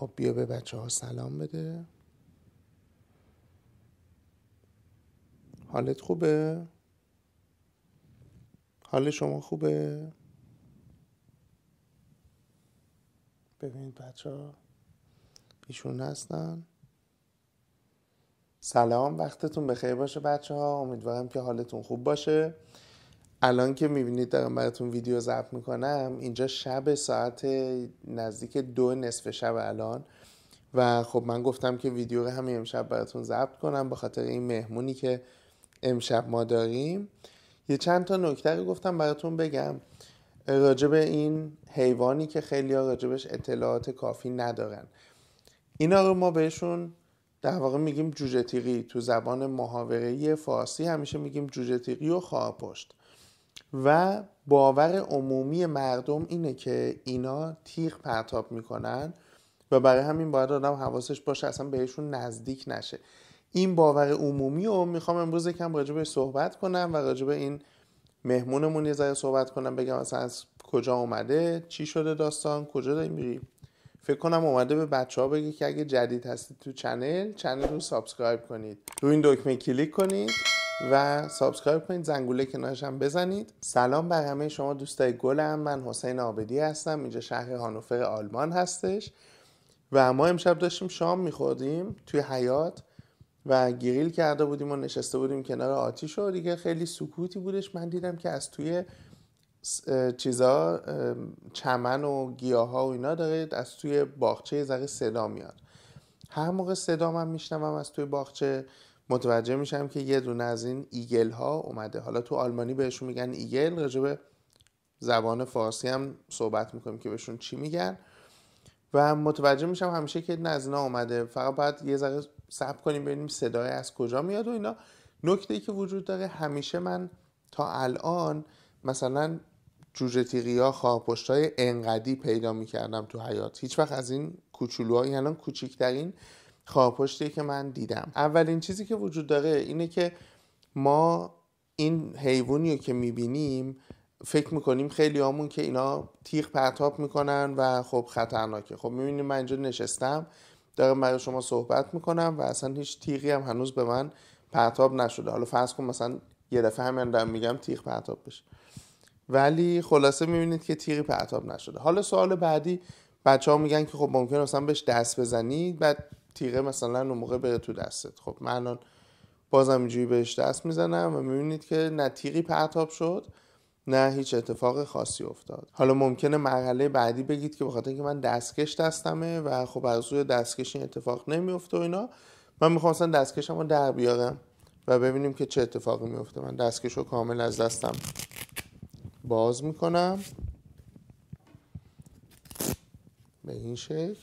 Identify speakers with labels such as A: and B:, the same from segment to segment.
A: خب بیا به بچه ها سلام بده حالت خوبه؟ حال شما خوبه؟ ببینید بچه ها ایشون هستن سلام وقتتون بخیر باشه بچه ها امیدوارم که حالتون خوب باشه الان که میبینید دارم براتون ویدیو ضبط میکنم اینجا شب ساعت نزدیک دو نصف شب الان و خب من گفتم که ویدیو رو همین امشب براتون ضبط کنم به خاطر این مهمونی که امشب ما داریم یه چند تا نکته گفتم براتون بگم راجب این حیوانی که خیلی ها راجبش اطلاعات کافی ندارن اینا رو ما بهشون در واقع میگیم جوجه تو زبان محاوره فارسی همیشه میگیم جوجه و پشت و باور عمومی مردم اینه که اینا تیغ پرتاب میکنن و برای همین باید آدم حواسش باشه اصلا بهشون نزدیک نشه این باور عمومی رو میخوام امروز یکم به صحبت کنم و راجب این مهمونمون یه ذره صحبت کنم بگم اصلا از کجا اومده چی شده داستان کجا داری میری فکر کنم اومده به بچه ها بگی که اگه جدید هستید تو چنل چنل رو سابسکرایب کنید رو این دکمه کلیک کنید و سابسکرایب کنید زنگوله کنارش هم بزنید سلام بر همه شما دوستای گلم من حسین آبدی هستم اینجا شهر هانوفر آلمان هستش و ما امشب داشتیم شام میخوردیم توی حیات و گریل کرده بودیم و نشسته بودیم کنار آتیش و دیگه خیلی سکوتی بودش من دیدم که از توی چیزا چمن و گیاه ها و اینا دارید از توی باغچه زرق صدا میاد هر موقع صدا من میشنم از توی باغچه متوجه میشم که یه دونه از این ایگل ها اومده حالا تو آلمانی بهشون میگن ایگل به زبان فارسی هم صحبت میکنیم که بهشون چی میگن و متوجه میشم همیشه که از اومده فقط باید یه ذره سب کنیم ببینیم صدای از کجا میاد و اینا نکته ای که وجود داره همیشه من تا الان مثلا جوجه تیغی ها پشت های انقدی پیدا میکردم تو حیات هیچ وقت از این کوچولوها های الان کوچیکترین خواهپشتی که من دیدم اولین چیزی که وجود داره اینه که ما این حیوانی رو که میبینیم فکر میکنیم خیلی همون که اینا تیغ پرتاب میکنن و خب خطرناکه خب میبینیم من اینجا نشستم دارم برای شما صحبت میکنم و اصلا هیچ تیغی هم هنوز به من پرتاب نشده حالا فرض کن مثلا یه دفعه همین دارم میگم تیغ پرتاب بشه ولی خلاصه میبینید که تیغی پرتاب نشده حالا سوال بعدی بچه ها میگن که خب ممکن مثلا بهش دست بزنید بعد تیغه مثلا اون موقع بره تو دستت خب من الان بازم اینجوری بهش دست میزنم و میبینید که نه تیغی پرتاب شد نه هیچ اتفاق خاصی افتاد حالا ممکنه مرحله بعدی بگید که بخاطر اینکه من دستکش دستمه و خب از روی دستکش این اتفاق نمیفته و اینا من میخوام مثلا دستکشم در بیارم و ببینیم که چه اتفاقی میفته من دستکش رو کامل از دستم باز میکنم به این شکل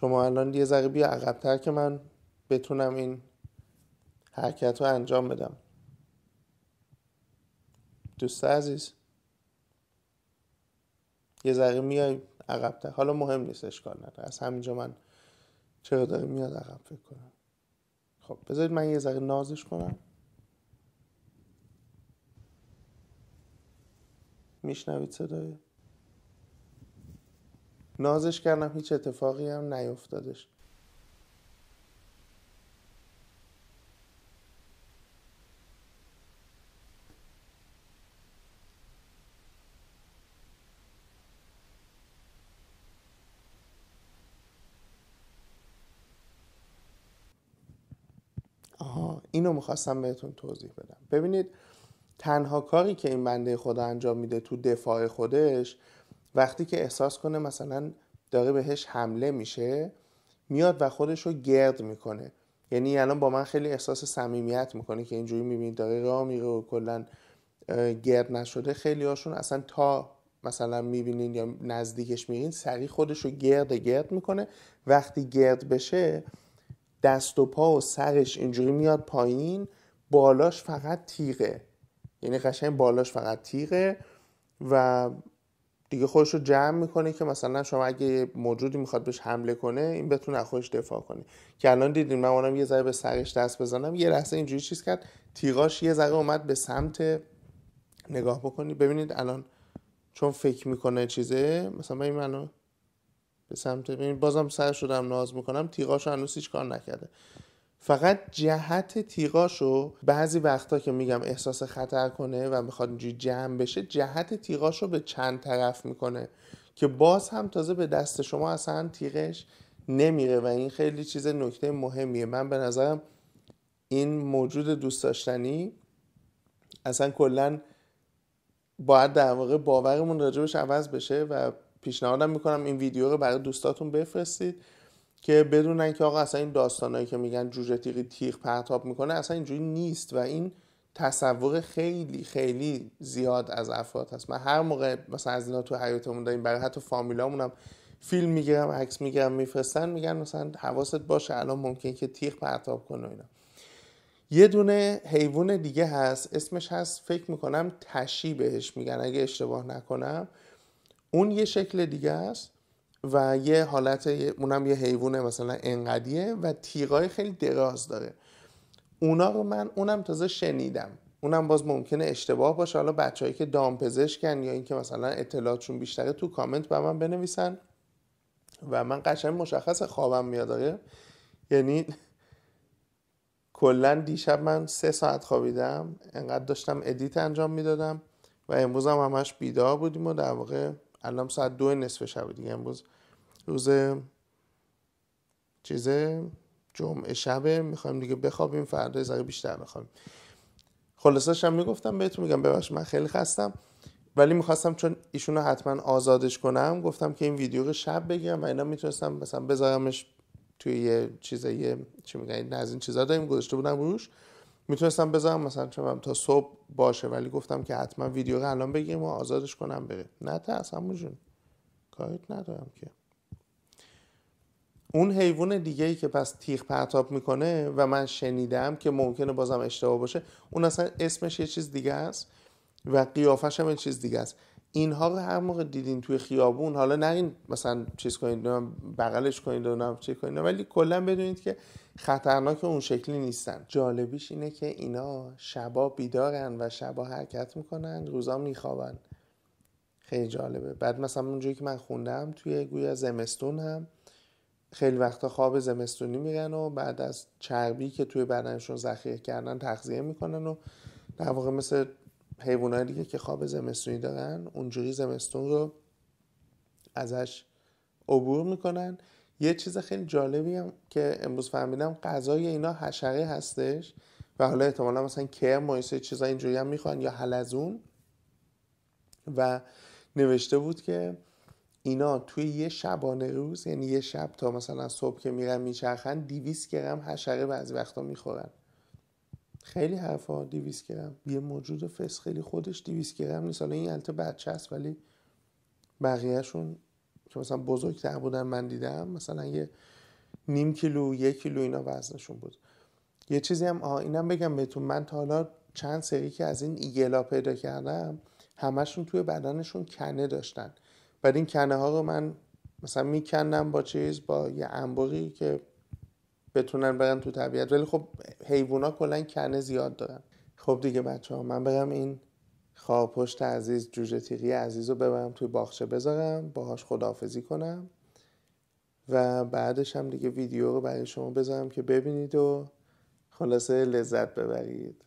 A: شما الان یه ذره بیا عقبتر که من بتونم این حرکت رو انجام بدم دوست عزیز یه ذره میای عقبتر حالا مهم نیست اشکال نداره از همینجا من چرا داره میاد عقب فکر کنم خب بذارید من یه ذره نازش کنم میشنوید صدای نازش کردم هیچ اتفاقی هم نیفتادش آها اینو میخواستم بهتون توضیح بدم ببینید تنها کاری که این بنده خدا انجام میده تو دفاع خودش وقتی که احساس کنه مثلا داره بهش حمله میشه میاد و خودش رو گرد میکنه یعنی الان با من خیلی احساس صمیمیت میکنه که اینجوری میبینید داره راه میره و کلا گرد نشده خیلی هاشون اصلا تا مثلا میبینین یا نزدیکش میرین سریع خودش رو گرد گرد میکنه وقتی گرد بشه دست و پا و سرش اینجوری میاد پایین بالاش فقط تیغه یعنی قشنگ بالاش فقط تیغه و دیگه خودش رو جمع میکنه که مثلا شما اگه موجودی میخواد بهش حمله کنه این بتونه از خودش دفاع کنه که الان دیدین من اونم یه ذره به سرش دست بزنم یه لحظه اینجوری چیز کرد تیغاش یه ذره اومد به سمت نگاه بکنی ببینید الان چون فکر میکنه چیزه مثلا این منو به سمت ببین بازم سر شدم ناز میکنم تیغاش هنوز هیچ کار نکرده فقط جهت تیغاشو بعضی وقتا که میگم احساس خطر کنه و میخواد اینجوری جمع بشه جهت تیغاشو به چند طرف میکنه که باز هم تازه به دست شما اصلا تیغش نمیره و این خیلی چیز نکته مهمیه من به نظرم این موجود دوست داشتنی اصلا کلا باید در واقع باورمون راجبش عوض بشه و پیشنهادم میکنم این ویدیو رو برای دوستاتون بفرستید که بدونن که آقا اصلا این داستانایی که میگن جوجه تیغی تیغ پرتاب میکنه اصلا اینجوری نیست و این تصور خیلی خیلی زیاد از افراد هست من هر موقع مثلا از اینا تو حیاتمون داریم برای حتی فامیلامون هم فیلم میگیرم عکس میگیرم میفرستن میگن مثلا حواست باشه الان ممکن که تیغ پرتاب کنه اینا یه دونه حیوان دیگه هست اسمش هست فکر میکنم تشی بهش میگن اگه اشتباه نکنم اون یه شکل دیگه است و یه حالت اونم یه حیوانه مثلا انقدیه و تیغای خیلی دراز داره اونا رو من اونم تازه شنیدم اونم باز ممکنه اشتباه باشه حالا بچههایی که دامپزشکن یا اینکه مثلا اطلاعاتشون بیشتره تو کامنت به من بنویسن و من قشنگ مشخص خوابم میاد آره یعنی کلا دیشب من سه ساعت خوابیدم انقدر داشتم ادیت انجام میدادم و امروز هم همش بیدار بودیم و در واقع الان ساعت دو نصف شب دیگه امروز روز چیزه جمعه شبه میخوایم دیگه بخوابیم فردا ازاره بیشتر بخوابیم خلاصش هم میگفتم بهتون میگم ببخش من خیلی خستم ولی میخواستم چون ایشونو حتما آزادش کنم گفتم که این ویدیو رو شب بگیرم و اینا میتونستم مثلا بذارمش توی یه چیزه یه چی میگن از این چیزا داریم گذاشته بودم روش میتونستم بذارم مثلا چه تا صبح باشه ولی گفتم که حتما ویدیو رو الان بگیریم و آزادش کنم بره نه تا همون جون کاریت ندارم که اون حیوان دیگه ای که پس تیغ پرتاب میکنه و من شنیدم که ممکنه بازم اشتباه باشه اون اصلا اسمش یه چیز دیگه است و قیافش هم یه چیز دیگه است اینها رو هر موقع دیدین توی خیابون حالا نه این مثلا چیز کنید بغلش کنید و چه کنید ولی کلا بدونید که خطرناک اون شکلی نیستن جالبیش اینه که اینا شبا بیدارن و شبا حرکت میکنن روزا میخوابن خیلی جالبه بعد مثلا اونجوری که من خوندم توی گویا زمستون هم خیلی وقتا خواب زمستونی میرن و بعد از چربی که توی بدنشون ذخیره کردن تغذیه میکنن و در واقع مثل حیوانای دیگه که خواب زمستونی دارن اونجوری زمستون رو ازش عبور میکنن یه چیز خیلی جالبی هم که امروز فهمیدم غذای اینا حشره هستش و حالا احتمالا مثلا کرم مایسه چیزا اینجوری هم میخوان یا حلزون و نوشته بود که اینا توی یه شبانه روز یعنی یه شب تا مثلا صبح که میرن میچرخن دیویس گرم حشره بعضی وقتا میخورن خیلی حرفا 200 گرم یه موجود فس خیلی خودش 200 گرم نیست حالا این البته بچه است ولی بقیهشون که مثلا بزرگتر بودن من دیدم مثلا یه نیم کیلو یک کیلو اینا وزنشون بود یه چیزی هم اینم بگم بهتون من تا حالا چند سری که از این ایگلا پیدا کردم همشون توی بدنشون کنه داشتن بعد این کنه ها رو من مثلا میکندم با چیز با یه انبوری که بتونن برن تو طبیعت ولی خب حیوونا کلا کنه زیاد دارن خب دیگه بچه ها من برم این خواهپشت عزیز جوجه تیغی عزیز رو ببرم توی باغچه بذارم باهاش خداحافظی کنم و بعدش هم دیگه ویدیو رو برای شما بذارم که ببینید و خلاصه لذت ببرید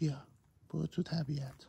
A: بیا برو تو طبیعت